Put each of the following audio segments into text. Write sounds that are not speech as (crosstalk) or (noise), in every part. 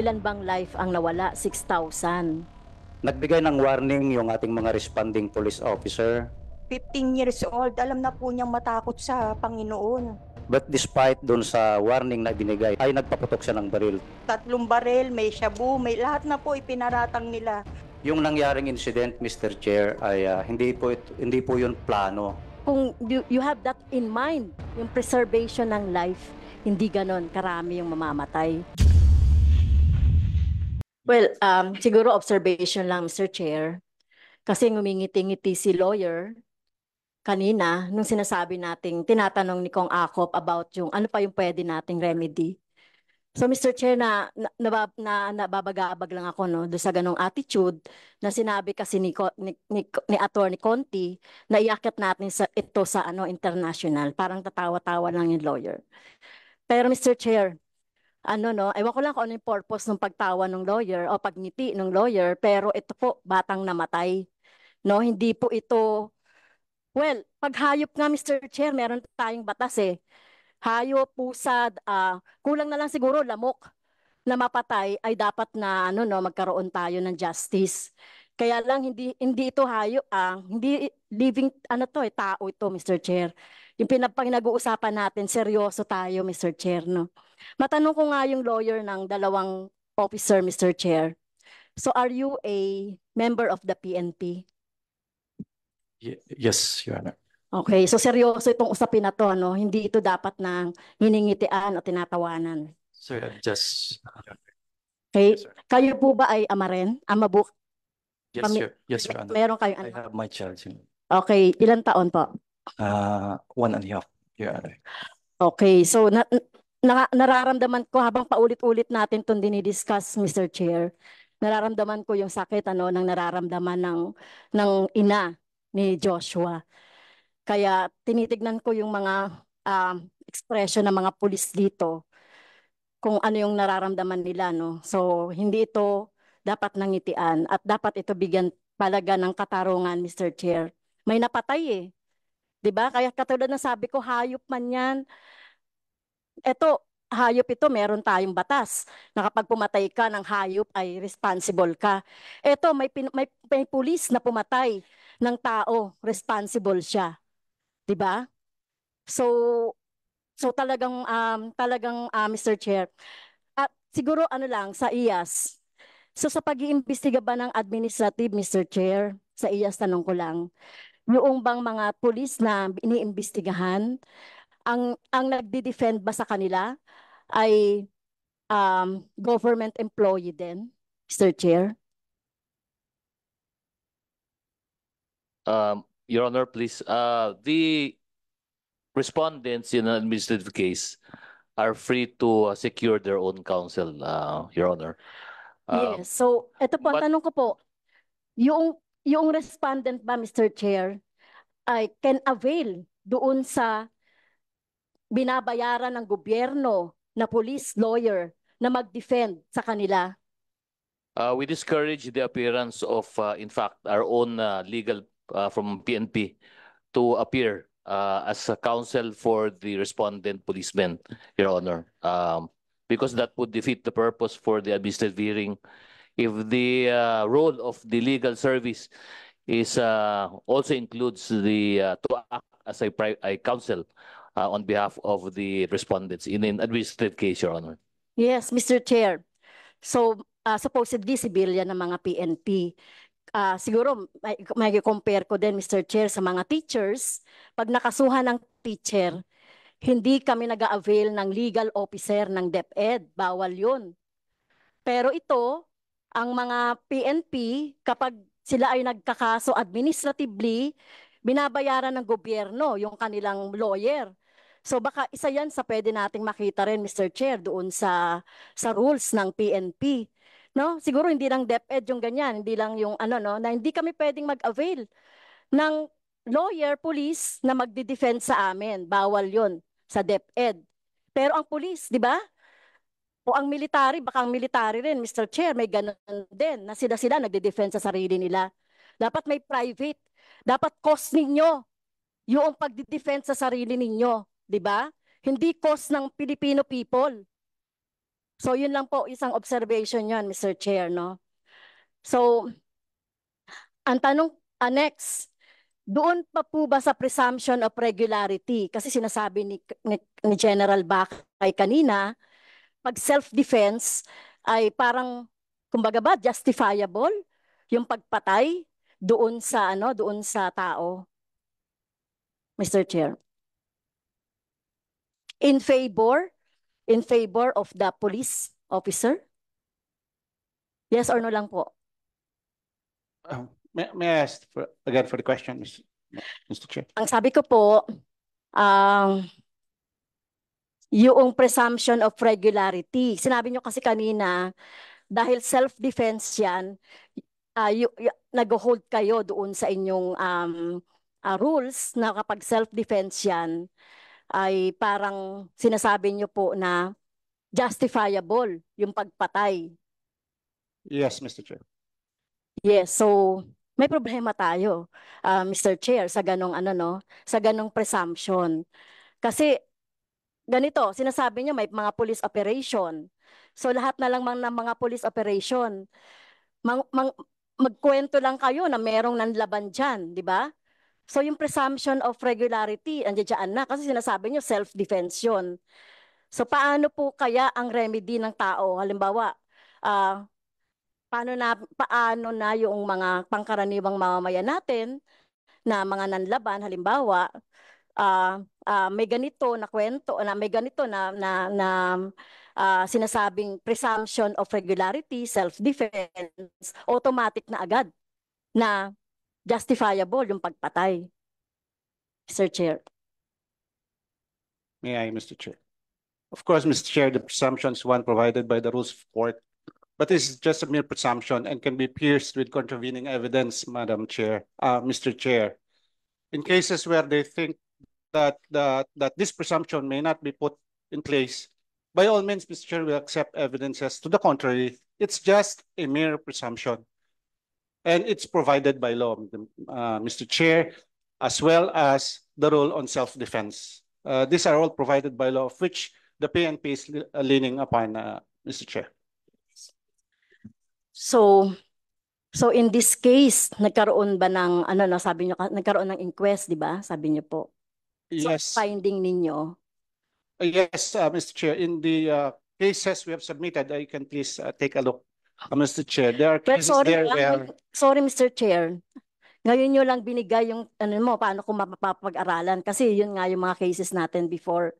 Ilan bang life ang nawala? 6,000. Nagbigay ng warning yung ating mga responding police officer. 15 years old, alam na po niyang matakot sa Panginoon. But despite doon sa warning na binigay, ay nagpaputok siya ng baril. Tatlong baril, may shabu, may lahat na po ipinaratang nila. Yung nangyaring incident, Mr. Chair, ay ah, hindi po it- hindi po 'yun plano. Kung you, you have that in mind, yung preservation ng life, hindi ganon karami yung mamamatay. Well, um, siguro observation lang, Mr. Chair. Kasi ngumingiti-ngiti si lawyer kanina nung sinasabi nating tinatanong ni Kong Akop about yung ano pa yung pwede nating remedy. So Mr. Chair, na, na, na, nababagabag lang ako no, do sa ganong attitude na sinabi kasi ni, ni, ni, ni Attorney Conti na iakyat natin sa, ito sa ano, international. Parang tatawa-tawa lang yung lawyer. Pero Mr. Chair, ano no, ewan ko lang kung ano yung purpose ng pagtawa ng lawyer o pagngiti ng lawyer, pero ito po, batang namatay. No, hindi po ito, well, pag hayop nga Mr. Chair, meron tayong batas eh. Hayop, pusad, uh, kulang na lang siguro lamok na mapatay ay dapat na ano no magkaroon tayo ng justice. Kaya lang hindi hindi ito hayo ah, hindi living ano to eh tao ito Mr. Chair. Yung pinag pinag-uusapan natin seryoso tayo Mr. Chair no. Matanong ko nga yung lawyer ng dalawang officer, Mr. Chair. So are you a member of the PNP? Yes, Your Honor. Okay, so seryoso itong usapin na to, no? Hindi ito dapat na hiningitian o tinatawanan. Sir, I'm just... Okay, yes, kayo po ba ay ama rin? Ama book? Yes, Pami- sir. Yes, sir. Meron kayong anak? I have my child. Okay, ilan taon po? Uh, one and a half. Yeah. Okay, so na- na, nararamdaman ko habang paulit-ulit natin itong dinidiscuss, Mr. Chair, nararamdaman ko yung sakit ano, ng nararamdaman ng, ng ina ni Joshua. Kaya tinitignan ko yung mga uh, expression ng mga pulis dito kung ano yung nararamdaman nila. No? So hindi ito dapat nangitian at dapat ito bigyan palaga ng katarungan, Mr. Chair. May napatay eh. 'Di ba? Kaya katulad ng sabi ko, hayop man 'yan, eto, hayop ito, meron tayong batas na kapag pumatay ka ng hayop ay responsible ka. Eto, may, pin, may, may pulis na pumatay ng tao, responsible siya. 'Di ba? So so talagang um, talagang uh, ah, Mr. Chair. At siguro ano lang sa IAS. So sa pag-iimbestiga ba ng administrative Mr. Chair, sa IAS tanong ko lang, yung bang mga pulis na iniimbestigahan ang ang nagdi-defend ba sa kanila ay um, government employee din, Mr. Chair? Um, Your Honor, please. Uh, the respondents in an administrative case are free to uh, secure their own counsel, uh, Your Honor. Uh, yes. So, ito po, but, tanong ko po, yung, yung respondent ba, Mr. Chair, ay can avail doon sa binabayaran ng gobyerno na police lawyer na mag-defend sa kanila? Uh, we discourage the appearance of, uh, in fact, our own uh, legal uh, from PNP to appear uh, as a counsel for the respondent policemen, Your Honor, um, because that would defeat the purpose for the administrative hearing if the uh, role of the legal service is uh, also includes the uh, to act as a, a counsel uh, on behalf of the respondents in an administrative case, Your Honor. Yes, Mr. Chair. So, uh, supposedly civilian ng mga PNP. Uh, siguro, may, may compare ko din, Mr. Chair, sa mga teachers. Pag nakasuhan ng teacher, hindi kami nag avail ng legal officer ng DepEd. Bawal yun. Pero ito, ang mga PNP, kapag sila ay nagkakaso administratively, binabayaran ng gobyerno yung kanilang lawyer. So baka isa yan sa pwede nating makita rin Mr. Chair doon sa sa rules ng PNP. No? Siguro hindi lang DepEd yung ganyan, hindi lang yung ano no, na hindi kami pwedeng mag-avail ng lawyer, police na magde-defend sa amin. Bawal 'yon sa DepEd. Pero ang police, 'di ba? O ang military, baka ang military rin, Mr. Chair, may ganun din na sila sila nagde-defend sa sarili nila. Dapat may private. Dapat cost ninyo yung pagdi-defend sa sarili ninyo 'di ba? Hindi cause ng Filipino people. So yun lang po isang observation 'yon, Mr. Chair, no. So ang tanong uh, next, doon pa po ba sa presumption of regularity? Kasi sinasabi ni, ni, ni General Bakay kanina, pag self-defense ay parang kumbaga ba justifiable yung pagpatay doon sa ano doon sa tao Mr. Chair in favor in favor of the police officer? Yes or no lang po? Um, may, may I ask for, again for the question, Mr. Chair? Ang sabi ko po, um, yung presumption of regularity. Sinabi nyo kasi kanina, dahil self-defense yan, uh, nag-hold kayo doon sa inyong um, uh, rules na kapag self-defense yan, ay parang sinasabi niyo po na justifiable yung pagpatay. Yes, Mr. Chair. Yes, so may problema tayo, uh, ah, Mr. Chair, sa ganong ano no, sa ganong presumption. Kasi ganito, sinasabi niyo may mga police operation. So lahat na lang ng mga police operation, mang, mang, magkwento lang kayo na merong nanlaban diyan, di ba? So yung presumption of regularity, andiyan na kasi sinasabi niyo self-defense yun. So paano po kaya ang remedy ng tao? Halimbawa, uh, paano na paano na yung mga pangkaraniwang mamamayan natin na mga nanlaban halimbawa uh, uh, may ganito na kwento na may ganito na na, na uh, sinasabing presumption of regularity self defense automatic na agad na justifiable yung pagpatay. Sir Chair. May I, Mr. Chair? Of course, Mr. Chair, the presumption is one provided by the rules of court, but this is just a mere presumption and can be pierced with contravening evidence, Madam Chair, uh, Mr. Chair. In cases where they think that, that, that this presumption may not be put in place, by all means, Mr. Chair, we accept evidences to the contrary. It's just a mere presumption and it's provided by law, uh, Mr. Chair, as well as the rule on self-defense. Uh, these are all provided by law, of which the PNP is uh, leaning upon, uh, Mr. Chair. So, so in this case, nagkaroon ba ng, ano na, sabi niyo, nagkaroon ng inquest, di ba? Sabi niyo po. Yes. So, finding ninyo. Uh, yes, uh, Mr. Chair, in the uh, cases we have submitted, uh, you can please uh, take a look Ah, Mr. Chair, there are cases sorry, there where... sorry Mr. Chair. Ngayon nyo lang binigay yung ano mo, paano ko mapapag-aralan. Kasi yun nga yung mga cases natin before.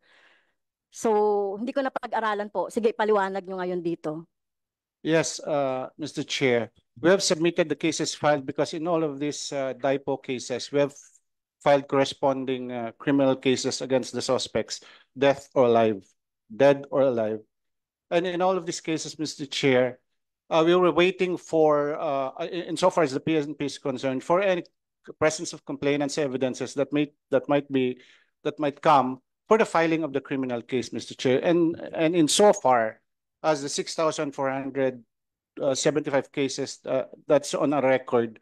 So, hindi ko napag-aralan po. Sige, paliwanag nyo ngayon dito. Yes, uh, Mr. Chair. We have submitted the cases filed because in all of these uh, DIPO cases, we have filed corresponding uh, criminal cases against the suspects, death or alive, dead or alive. And in all of these cases, Mr. Chair, uh, we were waiting for, uh, insofar as the PNP is concerned, for any presence of complainants' evidences that may that might be that might come for the filing of the criminal case, Mr. Chair. And and insofar as the six thousand four hundred uh, seventy-five cases uh, that's on a record,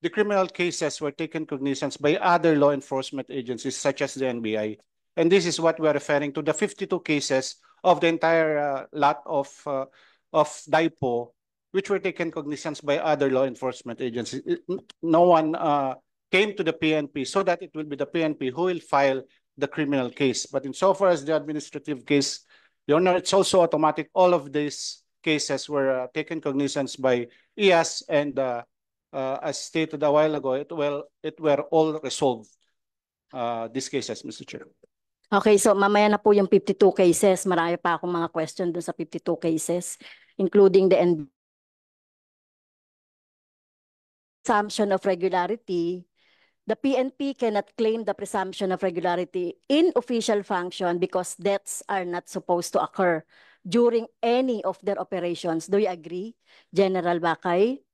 the criminal cases were taken cognizance by other law enforcement agencies such as the NBI. And this is what we are referring to, the 52 cases of the entire uh, lot of, uh, of DIPO which were taken cognizance by other law enforcement agencies. No one uh, came to the PNP so that it will be the PNP who will file the criminal case. But insofar as the administrative case, Your Honor, it's also automatic. All of these cases were uh, taken cognizance by EAS and uh, uh, as stated a while ago, it, will, it were all resolved, uh, these cases, Mr. Chair. Okay, so mamaya na po yung 52 cases. Marami pa akong mga question dun sa 52 cases, including the NB. presumption of regularity, the PNP cannot claim the presumption of regularity in official function because deaths are not supposed to occur during any of their operations. Do you agree, General Bakay?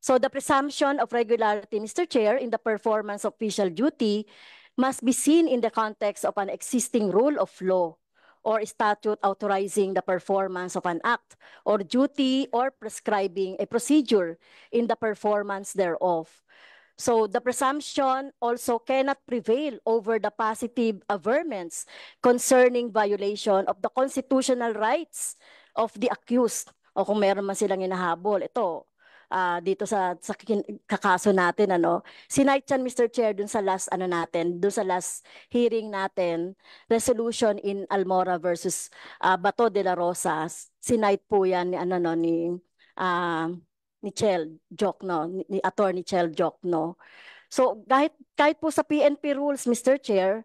So the presumption of regularity, Mr. Chair, in the performance of official duty must be seen in the context of an existing rule of law or statute authorizing the performance of an act or duty or prescribing a procedure in the performance thereof. So the presumption also cannot prevail over the positive averments concerning violation of the constitutional rights of the accused o kung meron man silang inahabol. Ito, uh, dito sa, sa kakaso natin. Ano? Sinight yan, Mr. Chair, dun sa last, ano natin, dun sa last hearing natin, resolution in Almora versus uh, Bato de la Rosa. Night po yan ni, ano, no, ni, uh, ni Chel Jokno, ni, ni Attorney Chel Jokno. So kahit, kahit po sa PNP rules, Mr. Chair,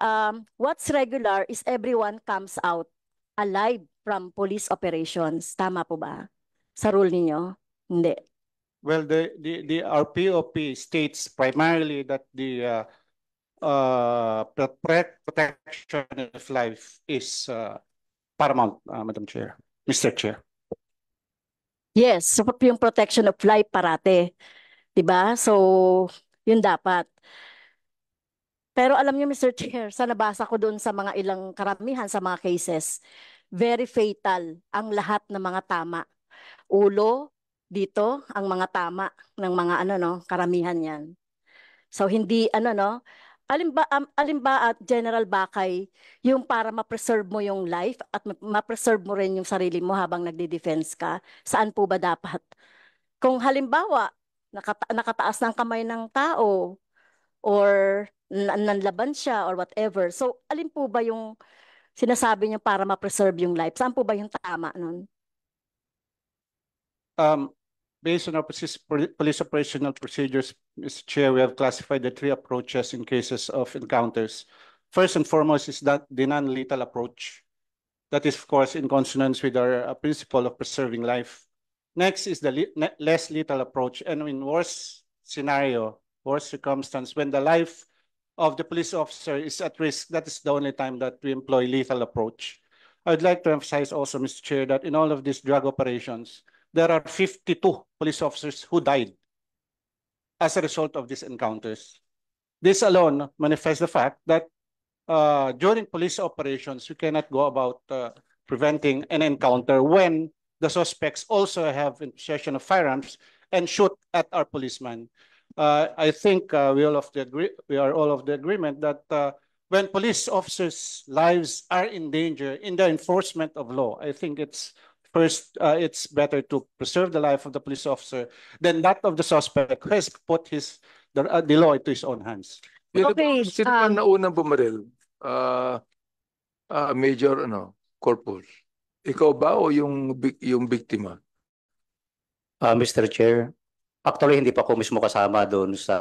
um, what's regular is everyone comes out alive from police operations. Tama po ba? Sa rule ninyo? Hindi. Well, the, the, the RPOP states primarily that the uh, uh, protection of life is uh, paramount, uh, Madam Chair, Mr. Chair. Yes, so yung protection of life parate. 'Di ba? So, yun dapat. Pero alam niyo Mr. Chair, sa nabasa ko doon sa mga ilang karamihan sa mga cases, very fatal ang lahat ng mga tama. Ulo, dito ang mga tama ng mga ano no, karamihan 'yan. So hindi ano no, alin ba um, alin ba at General Bakay yung para ma-preserve mo yung life at ma-preserve mo rin yung sarili mo habang nagde-defense ka? Saan po ba dapat? Kung halimbawa nakata- nakataas ng kamay ng tao or nanlaban siya or whatever. So alin po ba yung sinasabi niyo para ma-preserve yung life? Saan po ba yung tama nun? Um, Based on our police operational procedures, Mr. Chair, we have classified the three approaches in cases of encounters. First and foremost is that the non-lethal approach. That is, of course, in consonance with our uh, principle of preserving life. Next is the le less lethal approach. And in worse scenario, worse circumstance, when the life of the police officer is at risk, that is the only time that we employ lethal approach. I'd like to emphasize also, Mr. Chair, that in all of these drug operations, there are 52 police officers who died as a result of these encounters. This alone manifests the fact that uh, during police operations, you cannot go about uh, preventing an encounter when the suspects also have possession of firearms and shoot at our policemen. Uh, I think uh, we all of the agree we are all of the agreement that uh, when police officers' lives are in danger in the enforcement of law, I think it's First, uh, it's better to preserve the life of the police officer than that of the suspect who has put his, the, uh, the law into his own hands. Sino, okay, sino um, bumaril? Uh, uh, major ano, corporal. Ikaw ba o yung, yung biktima? Uh, Mr. Chair, actually hindi pa ako mismo kasama doon sa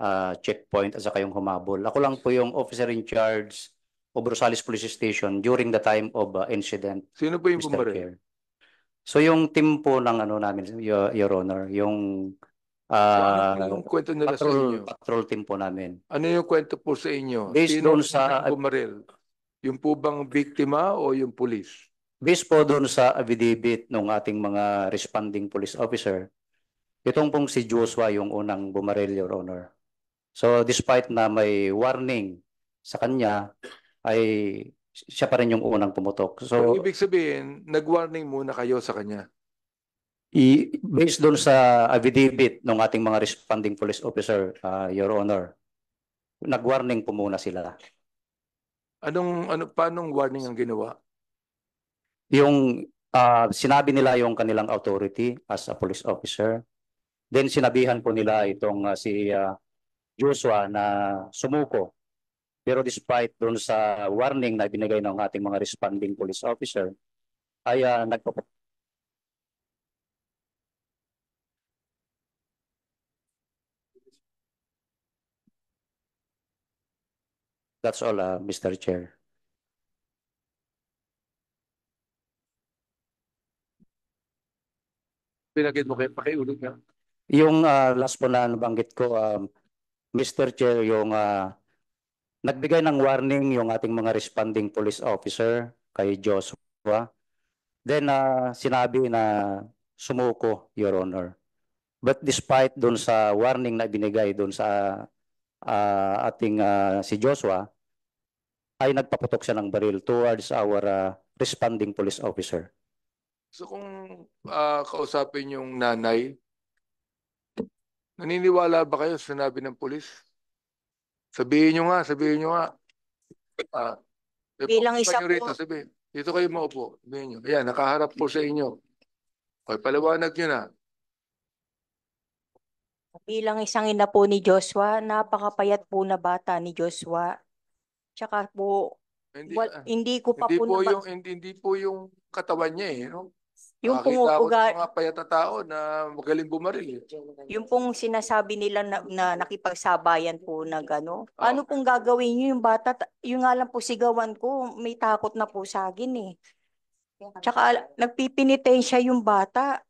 uh, checkpoint at saka yung humabol. Ako lang po yung officer in charge of Rosales Police Station during the time of uh, incident, Sino po yung Mr. So yung team po ng ano namin, Your, Your Honor, yung uh, ano yung kwento nila sa patrol, inyo? patrol team po namin. Ano yung kwento po sa inyo? Based Sino doon sa- ang Yung po bang biktima o yung pulis? Based po doon sa affidavit ng ating mga responding police officer, itong pong si Joshua yung unang bumaril, Your Honor. So despite na may warning sa kanya ay siya pa rin yung unang pumutok. So, So, ibig sabihin, nag-warning muna kayo sa kanya. i- based doon sa affidavit ng ating mga responding police officer, ah, Your Honor, nag-warning po muna sila. Anong, ano, paanong warning ang ginawa? Yung ah, sinabi nila yung kanilang authority as a police officer. Then sinabihan po nila itong ah, si ah, Joshua na sumuko pero despite doon sa warning na binigay ng ating mga responding police officer, ay uh, ah, nagpap That's all, uh, ah, Mr. Chair. Pinagin mo kayo, pakiulit nga. Yung uh, last po na nabanggit ko, um, Mr. Chair, yung uh, Nagbigay ng warning yung ating mga responding police officer kay Joshua. Then uh, sinabi na sumuko, Your Honor. But despite doon sa warning na binigay doon sa uh, ating uh, si Joshua, ay nagpaputok siya ng baril towards our uh, responding police officer. So kung uh, kausapin yung nanay, naniniwala ba kayo sa sinabi ng police? Sabihin nyo nga, sabihin nyo nga. Ah, Bilang isa po. Rito, sabihin. Dito kayo maupo. Sabihin nyo. Ayan, nakaharap po sa inyo. Okay, paliwanag nyo na. Bilang isang ina po ni Joshua, napakapayat po na bata ni Joshua. Tsaka po, Hindi, wal- hindi ko pa hindi po, po, yung, hindi, hindi po yung katawan niya eh. No? Yung pong Makita ko uga, ng mga payat na tao na magaling bumaril. eh. yung pong sinasabi nila na, na nakipagsabayan po na gano. Oo. Ah, ano pong gagawin niyo yung bata? Yung nga lang po sigawan ko, may takot na po sa akin eh. Tsaka al- nagpipinitensya yung bata.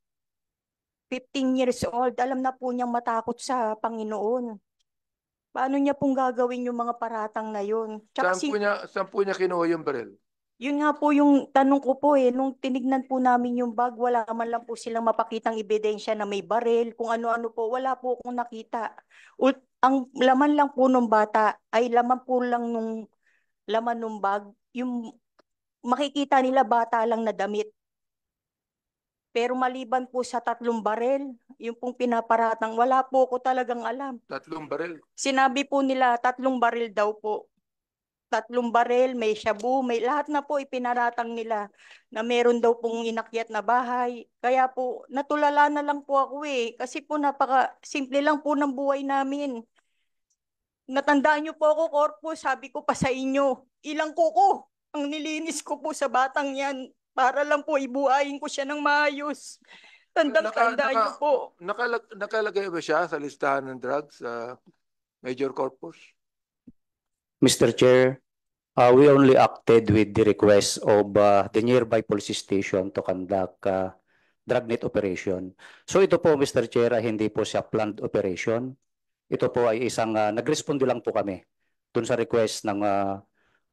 15 years old, alam na po niyang matakot sa Panginoon. Paano niya pong gagawin yung mga paratang na yun? Tsaka Saan si, po niya, saan po niya kinuha yung baril? Yun nga po yung tanong ko po eh, nung tinignan po namin yung bag, wala man lang po silang mapakitang ebidensya na may baril, kung ano-ano po, wala po akong nakita. Ul- ang laman lang po nung bata, ay laman po lang nung laman nung bag, yung makikita nila bata lang na damit. Pero maliban po sa tatlong baril, yung pong pinaparatang, wala po ko talagang alam. Tatlong baril. Sinabi po nila tatlong baril daw po tatlong barel, may shabu, may lahat na po ipinaratang nila na meron daw pong inakyat na bahay. Kaya po, natulala na lang po ako eh. Kasi po napaka simple lang po ng buhay namin. Natandaan niyo po ako, Corpo, sabi ko pa sa inyo, ilang kuko ang nilinis ko po sa batang yan para lang po ibuhayin ko siya ng maayos. Tandang-tanda naka, niyo po. Nakalag, nakalagay ba siya sa listahan ng drugs, uh, Major Corpus? Mr. Chair, uh, we only acted with the request of uh, the nearby police station to conduct uh, dragnet operation. So ito po Mr. Chair, hindi po siya planned operation. Ito po ay isang uh, nag-respond lang po kami dun sa request ng uh,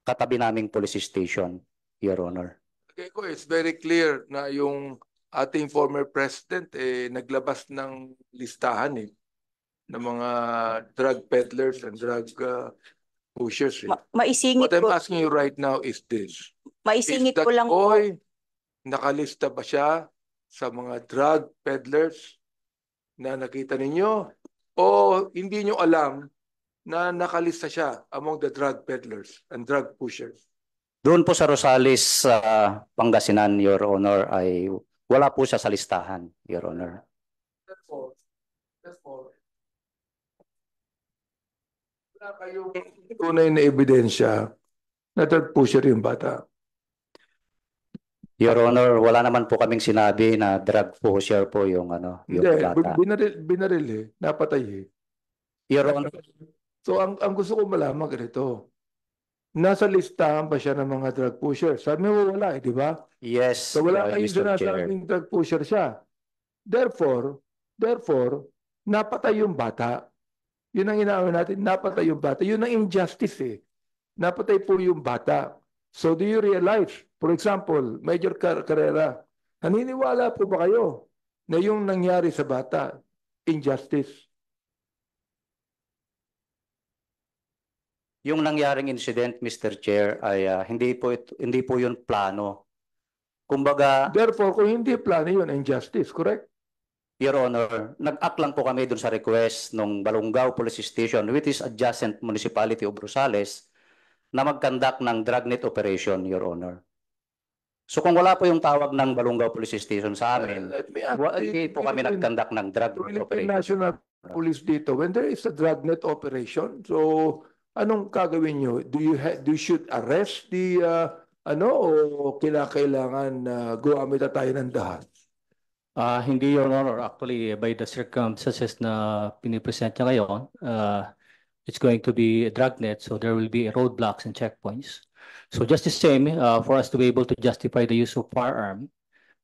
katabi naming police station, Your Honor. Okay, ko it's very clear na yung ating former president eh naglabas ng listahan eh ng mga drug peddlers and drug uh, Oh, seriously. Eh. Ma maisingit What I'm ko, asking you right now is this. maisingit is ko lang po. oil, nakalista ba siya sa mga drug peddlers na nakita ninyo? O hindi nyo alam na nakalista siya among the drug peddlers and drug pushers? Doon po sa Rosales, sa Pangasinan, Your Honor, ay wala po siya sa listahan, Your Honor. Therefore, therefore, na kayo tunay na ebidensya na third pusher yung bata. Your Honor, wala naman po kaming sinabi na drug pusher po yung ano, yung Hindi, bata. binaril, binaril eh, napatay eh. Your Honor. So ang, ang gusto ko malaman ganito, nasa listahan ba siya ng mga drug pusher? Sabi mo wala eh, di ba? Yes, So wala uh, kayong Mr. Chair. drug pusher siya. Therefore, therefore, napatay yung bata. Yun ang inaawin natin, napatay yung bata. Yun ang injustice eh. Napatay po yung bata. So do you realize, for example, Major Car Carrera, naniniwala po ba kayo na yung nangyari sa bata, injustice? Yung nangyaring incident, Mr. Chair, ay uh, hindi po ito, hindi po 'yun plano. Kumbaga, Therefore, kung hindi plano yun, injustice, correct? Your Honor, nag-act lang po kami dun sa request ng Balungaw Police Station which is adjacent municipality of Rosales na mag-conduct ng dragnet operation, Your Honor. So kung wala po yung tawag ng Balungaw Police Station sa uh, amin, hindi po kami nag-conduct ng dragnet operation. National Police dito, when there is a dragnet operation, so anong gagawin nyo? Do you, do you should arrest the, uh, ano, o kailangan uh, gumamit na tayo ng dahas? Uh, hindi, Your Honor. Actually, eh, by the circumstances na pinipresent niya ngayon, uh, it's going to be a drug net, so there will be roadblocks and checkpoints. So just the same, uh, for us to be able to justify the use of firearm,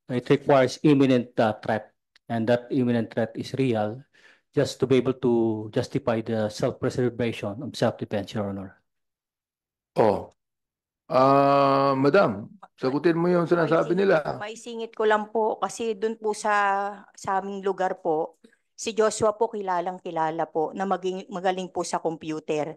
it requires imminent uh, threat, and that imminent threat is real, just to be able to justify the self-preservation of self-defense, Your Honor. Oh, Ah, madam, sagutin mo yung sinasabi nila. Paisingit ko lang po kasi doon po sa sa aming lugar po, si Joshua po kilalang kilala po na maging, magaling po sa computer.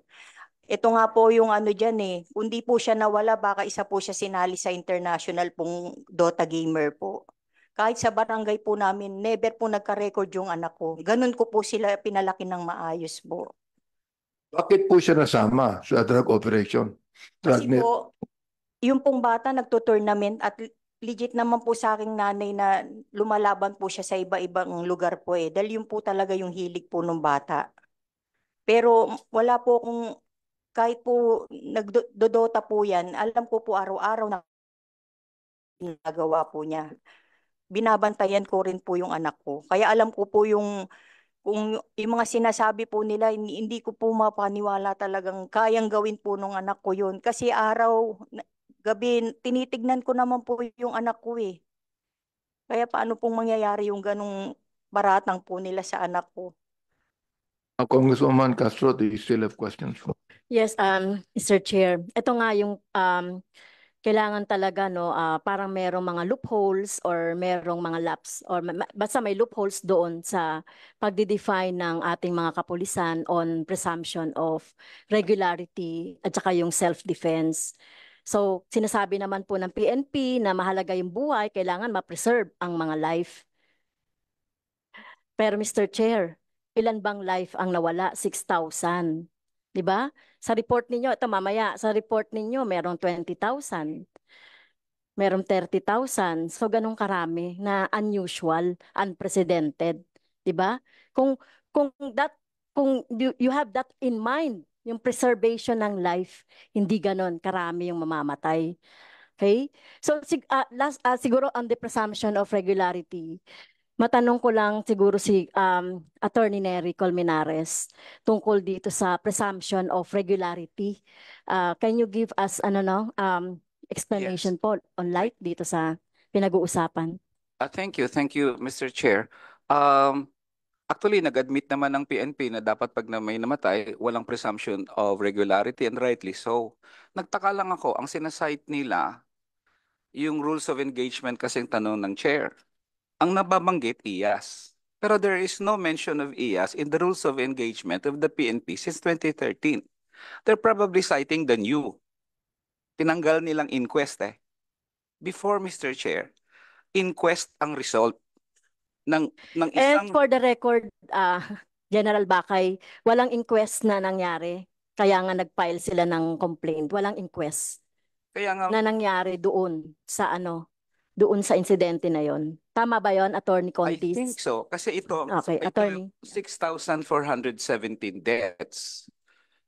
Ito nga po yung ano dyan eh, kung po siya nawala baka isa po siya sinali sa international pong Dota gamer po. Kahit sa barangay po namin, never po nagka-record yung anak ko. Ganun ko po sila pinalaki ng maayos po. Bakit po siya nasama sa drug operation? Kasi po, yung pong bata nagto-tournament at legit naman po sa aking nanay na lumalaban po siya sa iba-ibang lugar po eh. Dahil yun po talaga yung hilig po ng bata. Pero wala po kung kahit po nagdodota po yan, alam ko po araw-araw na ginagawa po niya. Binabantayan ko rin po yung anak ko. Kaya alam ko po yung kung yung mga sinasabi po nila, hindi ko po mapaniwala talagang kayang gawin po nung anak ko yun. Kasi araw, gabi, tinitignan ko naman po yung anak ko eh. Kaya paano pong mangyayari yung ganong baratang po nila sa anak ko? Congresswoman Castro, do you still have questions? Yes, um, Sir Chair. Ito nga yung um, kailangan talaga no uh, parang merong mga loopholes or merong mga laps or basta may loopholes doon sa pagde-define ng ating mga kapulisan on presumption of regularity at saka yung self-defense. So sinasabi naman po ng PNP na mahalaga yung buhay, kailangan ma-preserve ang mga life. Pero Mr. Chair, ilan bang life ang nawala? 6,000. 'Di ba? Sa report ninyo, ito mamaya, sa report ninyo merong 20,000, merong 30,000. So ganun karami na unusual, unprecedented, 'di ba? Kung kung that kung you, you have that in mind, yung preservation ng life, hindi ganun karami yung mamamatay. Okay? So sig uh, last, uh, siguro on the presumption of regularity, Matanong ko lang siguro si um, Attorney Nery Colmenares tungkol dito sa presumption of regularity. Uh, can you give us ano no um, explanation yes. po on light dito sa pinag-uusapan? Uh, thank you, thank you Mr. Chair. Um, Actually, nag-admit naman ng PNP na dapat pag na may namatay, walang presumption of regularity and rightly so. Nagtaka lang ako, ang sinasite nila, yung rules of engagement kasing tanong ng chair ang nababanggit IAS. Pero there is no mention of IAS in the rules of engagement of the PNP since 2013. They're probably citing the new. Tinanggal nilang inquest eh. Before, Mr. Chair, inquest ang result ng, ng isang... And for the record, uh, General Bakay, walang inquest na nangyari. Kaya nga nag-file sila ng complaint. Walang inquest Kaya nga... na nangyari doon sa ano, doon sa insidente na yon. Tama ba yon Attorney Contis? I think so. Kasi ito, okay, ito 6,417 deaths.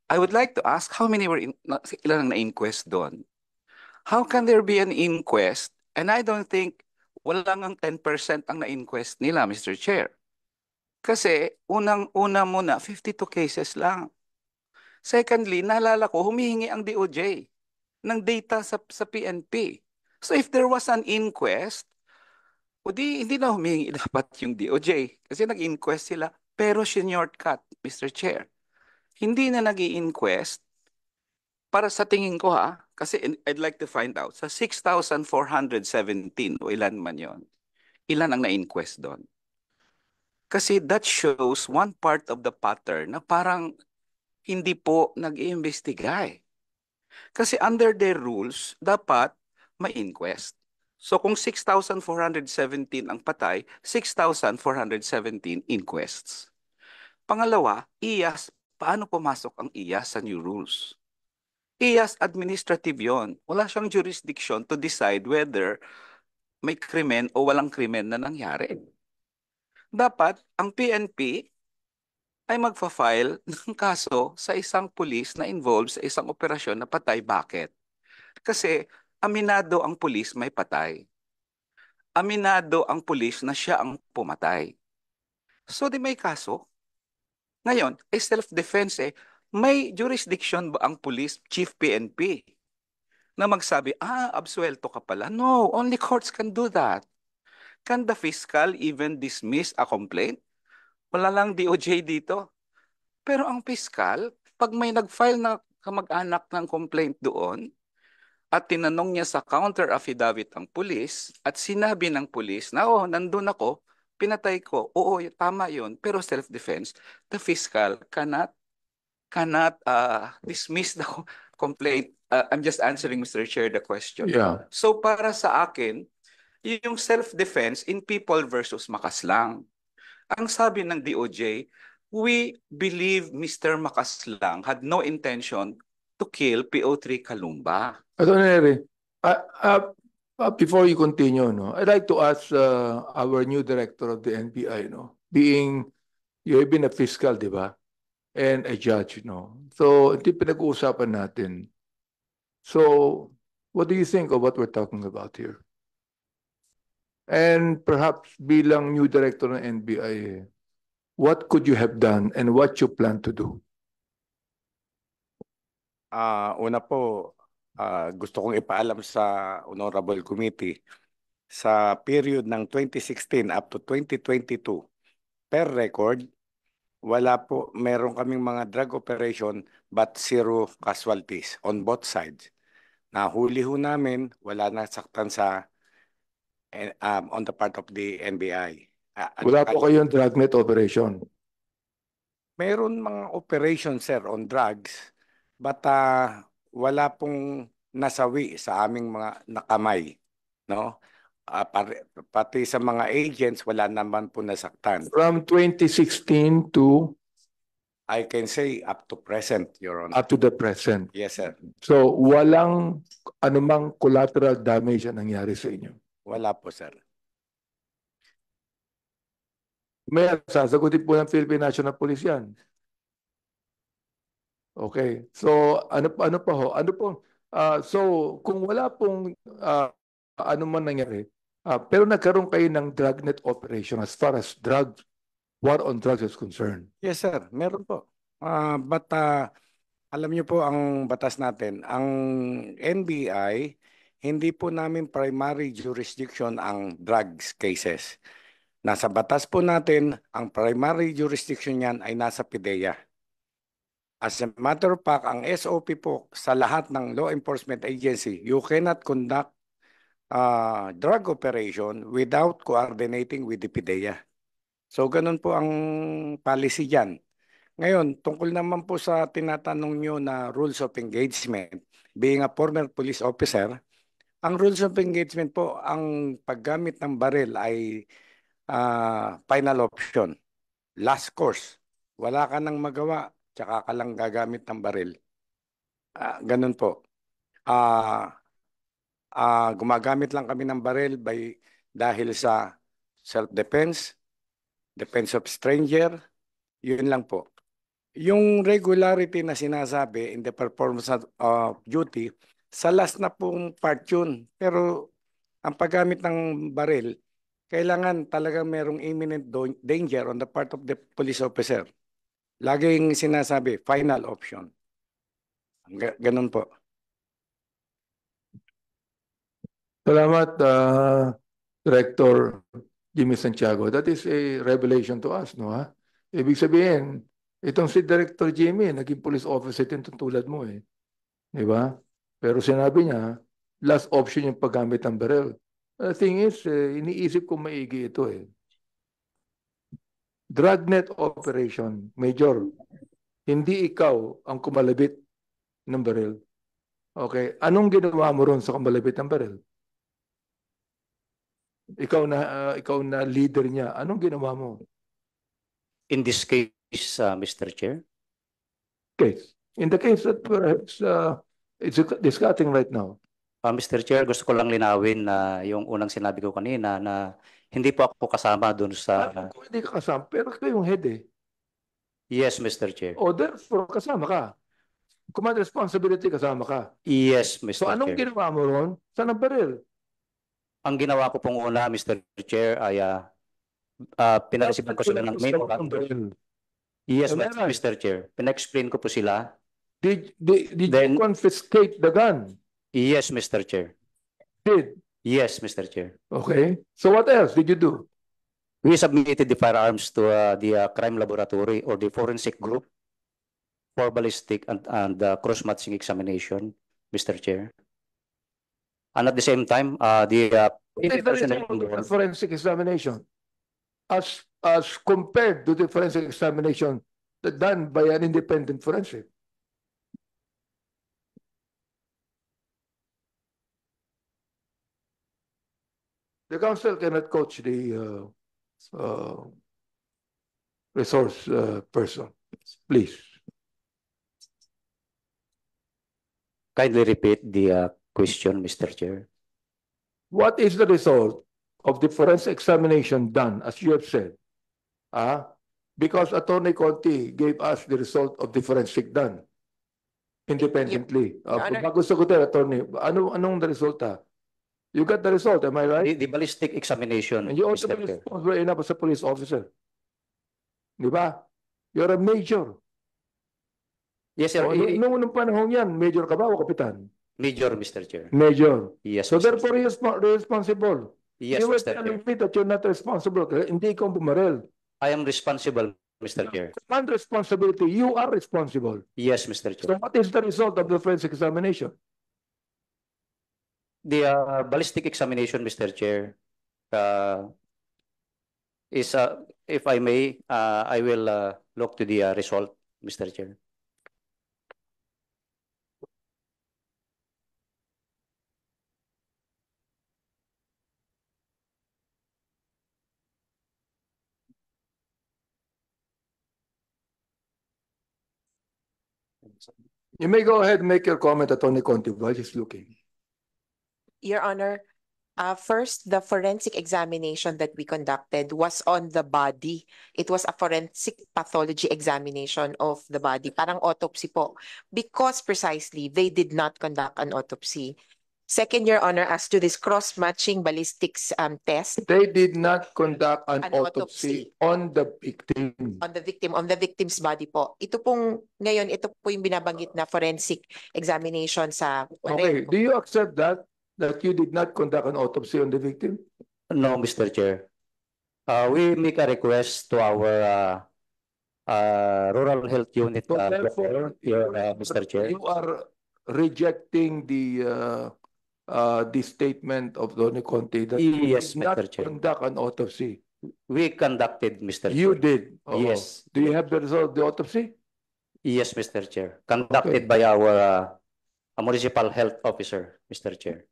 I would like to ask how many were in, ilan ang na-inquest doon? How can there be an inquest? And I don't think wala ang 10% ang na-inquest nila, Mr. Chair. Kasi unang-una muna, 52 cases lang. Secondly, naalala ko, humihingi ang DOJ ng data sa, sa PNP. So if there was an inquest, o di, hindi na humingi (laughs) dapat yung DOJ kasi nag-inquest sila pero senior cut, Mr. Chair. Hindi na nag inquest para sa tingin ko ha, kasi I'd like to find out, sa 6,417 o ilan man yon ilan ang na-inquest doon? Kasi that shows one part of the pattern na parang hindi po nag-iimbestiga eh. Kasi under their rules, dapat ma inquest. So kung 6,417 ang patay, 6,417 inquests. Pangalawa, IAS, paano pumasok ang IAS sa new rules? IAS administrative yon. Wala siyang jurisdiction to decide whether may krimen o walang krimen na nangyari. Dapat ang PNP ay magfa-file (laughs) ng kaso sa isang pulis na involved sa isang operasyon na patay. Bakit? Kasi Aminado ang pulis may patay. Aminado ang pulis na siya ang pumatay. So di may kaso. Ngayon, eh self-defense eh, may jurisdiction ba ang police chief PNP na magsabi, ah, absuelto ka pala? No, only courts can do that. Can the fiscal even dismiss a complaint? Wala lang DOJ dito. Pero ang fiscal, pag may nag-file na kamag-anak ng complaint doon, at tinanong niya sa counter affidavit ang pulis at sinabi ng pulis na oh, nandun ako, pinatay ko. Oo, tama yon Pero self-defense, the fiscal cannot cannot uh, dismiss the complaint. Uh, I'm just answering, Mr. Chair, the question. Yeah. So para sa akin, yung self-defense in people versus makaslang. Ang sabi ng DOJ, we believe Mr. Makaslang had no intention to kill PO3 Kalumba. Adonere, uh, uh, uh, before you continue, no, I'd like to ask uh, our new director of the NBI, no, being, you've been a fiscal, di ba? And a judge, you So, hindi pinag-uusapan natin. So, what do you think of what we're talking about here? And perhaps bilang new director ng NBI, what could you have done and what you plan to do? Uh, una po, uh, gusto kong ipaalam sa Honorable Committee, sa period ng 2016 up to 2022, per record, wala po, meron kaming mga drug operation but zero casualties on both sides. Nahuli ho namin, wala na nasaktan sa eh, um, on the part of the NBI. Uh, ah, wala po kayong dragnet operation? Meron mga operation, sir, on drugs But uh, wala pong nasawi sa aming mga nakamay. No? Uh, pati sa mga agents, wala naman po nasaktan. From 2016 to I can say up to present, Your Honor. Up to the present. Yes, sir. So, walang anumang collateral damage na nangyari sa inyo? Wala po, sir. May sasagutin po ng Philippine National Police yan. Okay. So ano ano pa ho? Ano po? Uh, so kung wala pong uh, ano man nangyari, uh, pero nagkaroon kayo ng dragnet operation as far as drug war on drugs is concerned. Yes sir, meron po. Uh, but uh, alam niyo po ang batas natin, ang NBI hindi po namin primary jurisdiction ang drugs cases. Nasa batas po natin, ang primary jurisdiction niyan ay nasa PDEA. As a matter of fact, ang SOP po sa lahat ng law enforcement agency, you cannot conduct uh, drug operation without coordinating with the PIDEA. So ganun po ang policy dyan. Ngayon, tungkol naman po sa tinatanong nyo na rules of engagement, being a former police officer, ang rules of engagement po, ang paggamit ng baril ay uh, final option, last course. Wala ka nang magawa, tsaka ka lang gagamit ng baril. Uh, ganun po. Uh, uh, gumagamit lang kami ng baril by, dahil sa self-defense, defense of stranger, yun lang po. Yung regularity na sinasabi in the performance of duty, sa last na pong part yun. Pero ang paggamit ng baril, kailangan talaga merong imminent danger on the part of the police officer. Laging sinasabi, final option. Ganun po. Salamat, uh, Director Jimmy Santiago. That is a revelation to us, no ha? Ibig sabihin, itong si Director Jimmy, naging police officer din tulad mo eh. Di ba? Pero sinabi niya, last option yung paggamit ng barrel. The thing is, eh, iniisip ko maigi ito eh. Dragnet operation, Major, hindi ikaw ang kumalabit ng baril. Okay, anong ginawa mo ron sa kumalabit ng baril? Ikaw na uh, ikaw na leader niya, anong ginawa mo? In this case, uh, Mr. Chair? Case. In the case that perhaps uh, it's discussing right now. Uh, Mr. Chair, gusto ko lang linawin na yung unang sinabi ko kanina na hindi po ako kasama doon sa... Alam ah, hindi ka kasama, pero kayo yung head eh. Yes, Mr. Chair. O oh, therefore, kasama ka. Command responsibility, kasama ka. Yes, Mr. So anong Chair. ginawa mo ron? Saan ang baril? Ang ginawa ko pong una, Mr. Chair, ay uh, uh, pinaresipan ko sila ng mail. Yes, Am Mr. Chair. Pina-explain ko po sila. Did, did, did Then- you confiscate the gun? Yes, Mr. Chair. Did? Yes, Mr. Chair. Okay. So what else did you do? We submitted the firearms to uh, the uh, crime laboratory or the forensic group for ballistic and, and uh, cross-matching examination, Mr. Chair. And at the same time, uh, the uh, the forensic examination, as as compared to the forensic examination done by an independent forensic. The council cannot coach the uh, uh, resource uh, person. Please. Kindly repeat the uh, question, Mr. Chair. What is the result of the forensic examination done, as you have said? Uh, because Attorney Conti gave us the result of the forensic done independently. Uh, Honor, ah, gusto ko Attorney, ano, anong resulta? You got the result, am I right? The, the ballistic examination. And you also Mr. been Chair. responsible enough as a police officer. Di ba? You're a major. Yes, sir. no, oh, no, nung panahon yan, major ka ba o kapitan? Major, Mr. Chair. Major. Yes, So Mr. therefore, you're responsible. Yes, you were Mr. telling Chair. me that you're not responsible. Kaya hindi ikaw bumarel. I am responsible, Mr. Chair. Command responsibility, you are responsible. Yes, Mr. Chair. So what is the result of the forensic examination? The uh, ballistic examination, Mr. Chair, uh, is, uh, if I may, uh, I will uh, look to the uh, result, Mr. Chair. You may go ahead and make your comment, Attorney Conti, while he's looking. Your Honor, uh, first, the forensic examination that we conducted was on the body. It was a forensic pathology examination of the body, parang autopsy po. Because precisely, they did not conduct an autopsy. Second, Your Honor, as to this cross-matching ballistics um, test. They did not conduct an, an autopsy, autopsy on the victim. On the victim, on the victim's body po. Ito pong, ngayon, ito po yung binabanggit na forensic examination sa... Okay, do you accept that? that you did not conduct an autopsy on the victim? No, Mr. Chair. Uh, we make a request to our uh, uh, rural health unit, So uh, therefore, your, uh, Mr. Chair. You are rejecting the uh, uh, the statement of Donny Conte that you did Mr. not Chair. conduct an autopsy. We conducted, Mr. You Chair. did. Oo. Oh. Yes. Do you have the result of the autopsy? Yes, Mr. Chair. Conducted by our uh, municipal health officer, Mr. Chair.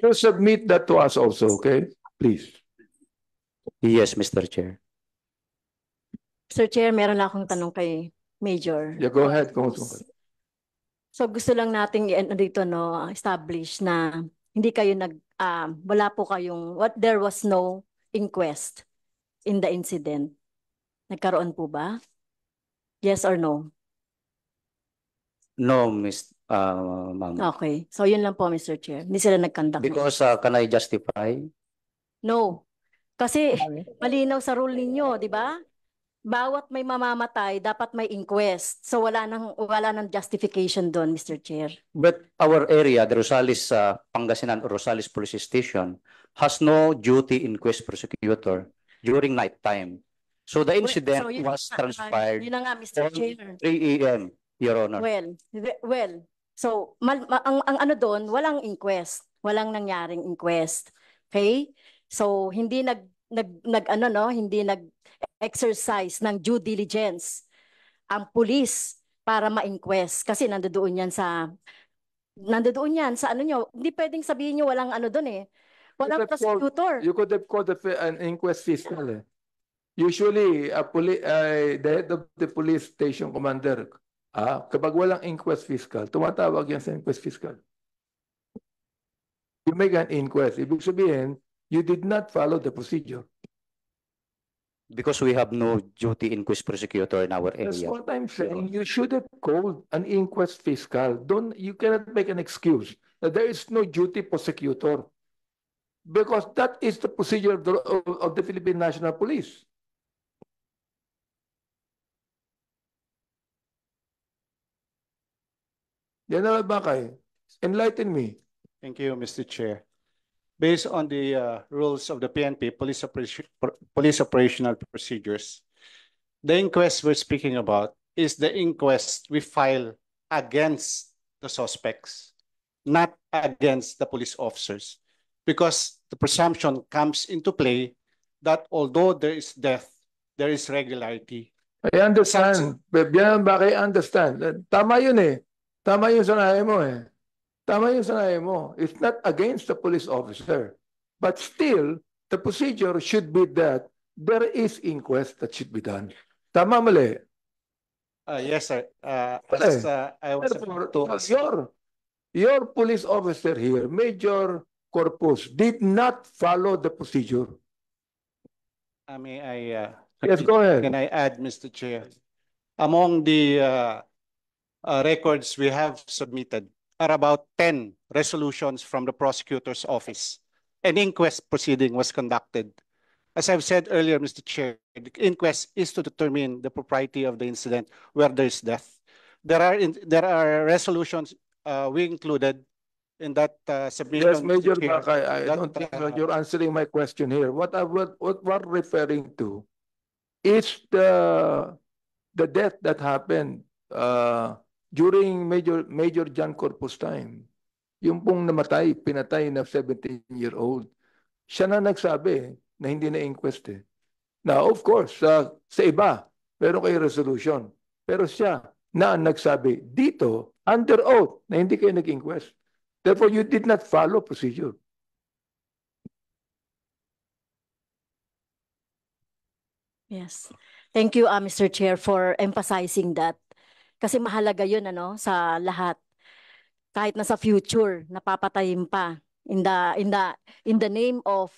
You submit that to us also, okay? Please. Yes, Mr. Chair. Sir Chair, meron lang akong tanong kay Major. Yeah, go ahead. Go ahead. So gusto lang nating ano dito no, establish na hindi kayo nag uh, wala po kayong what there was no inquest in the incident. Nagkaroon po ba? Yes or no? No, Miss uh, ma'am. Okay. So yun lang po, Mr. Chair. Hindi sila nag-conduct. Because uh, can I justify? No. Kasi malinaw sa rule ninyo, di ba? Bawat may mamamatay, dapat may inquest. So wala nang wala nang justification doon, Mr. Chair. But our area, the Rosales uh, Pangasinan Rosales Police Station has no duty inquest prosecutor during night time. So the incident well, so was transpired. Yun na nga, Mr. Chair. 3 a.m., Your Honor. Well, well, So, ma- ma- ang, ang ano doon, walang inquest. Walang nangyaring inquest. Okay? So, hindi nag, nag, nag ano, no? Hindi nag-exercise ng due diligence ang pulis para ma-inquest kasi nandoon yan sa nandoon yan sa ano nyo hindi pwedeng sabihin nyo walang ano doon eh walang you prosecutor called, you could have called an inquest fiscal eh. usually a poli- uh, the head of the police station commander Ah, kapag walang inquest fiscal, tumatawag yan sa inquest fiscal. You make an inquest. Ibig sabihin, you did not follow the procedure. Because we have no duty inquest prosecutor in our area. That's what I'm saying. You should have called an inquest fiscal. Don't you cannot make an excuse that there is no duty prosecutor because that is the procedure of the, of, of the Philippine National Police. General Bakay, enlighten me. Thank you, Mr. Chair. Based on the uh, rules of the PNP, police, operation, police operational procedures, the inquest we're speaking about is the inquest we file against the suspects, not against the police officers, because the presumption comes into play that although there is death, there is regularity. I understand. Such... Yan, understand. Tama yun eh. Tama yung sanahin mo eh. Tama yung sanahin mo. It's not against the police officer. But still, the procedure should be that there is inquest that should be done. Tama mali? Uh, yes, sir. Uh, mali. As, uh, I was Therefore, to ask... your, your police officer here, Major Corpus, did not follow the procedure. I uh, mean, I... Uh, yes, go ahead. Can I add, Mr. Chair? Among the... Uh, uh, records we have submitted are about 10 resolutions from the prosecutor's office. An inquest proceeding was conducted. As I've said earlier, Mr. Chair, the inquest is to determine the propriety of the incident where there's death. There are in, there are resolutions uh, we included in that uh, submission. Yes, Major Chair, Bakay, I that, don't think uh, you're answering my question here. What I what, what referring to is the the death that happened uh, during Major, Major John Corpus time, yung pong namatay, pinatay na 17-year-old, siya na nagsabi na hindi na inquest eh. Now, of course, uh, sa iba, meron kayo resolution. Pero siya na nagsabi dito, under oath, na hindi kayo nag-inquest. Therefore, you did not follow procedure. Yes. Thank you, uh, Mr. Chair, for emphasizing that. Kasi mahalaga yun ano, sa lahat. Kahit na sa future, napapatayin pa in the, in the, in the name of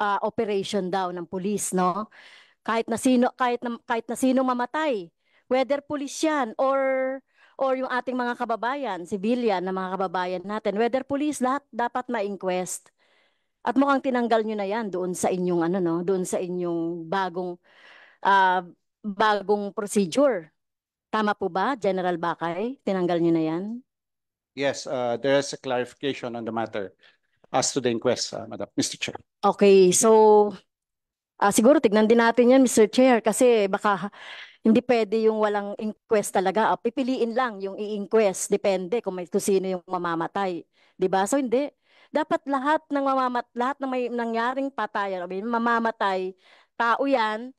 uh, operation daw ng police. No? Kahit na sino, kahit na, kahit na sino mamatay, whether police yan or or yung ating mga kababayan, civilian na mga kababayan natin, whether police, lahat dapat ma-inquest. At mukhang tinanggal nyo na yan doon sa inyong ano no, doon sa inyong bagong uh, bagong procedure Tama po ba, General Bakay? Tinanggal niyo na yan? Yes, uh, there is a clarification on the matter as to the inquest, uh, Madam, Mr. Chair. Okay, so uh, siguro tignan din natin yan, Mr. Chair, kasi baka hindi pwede yung walang inquest talaga. Uh, pipiliin lang yung i-inquest, depende kung, may, kung sino yung mamamatay. ba diba? So hindi. Dapat lahat ng mamamat, lahat ng may nangyaring patayan, o mamamatay, tao yan,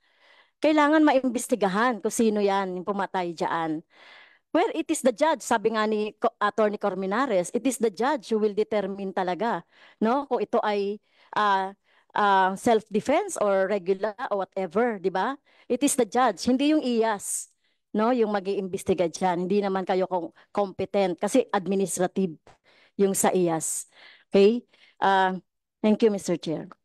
kailangan maimbestigahan kung sino yan yung pumatay diyan. Where it is the judge, sabi nga ni Attorney Corminares, it is the judge who will determine talaga no kung ito ay uh, uh, self-defense or regular or whatever, di ba? It is the judge, hindi yung IAS no, yung mag-iimbestiga diyan. Hindi naman kayo competent kasi administrative yung sa IAS. Okay? Uh, thank you, Mr. Chair.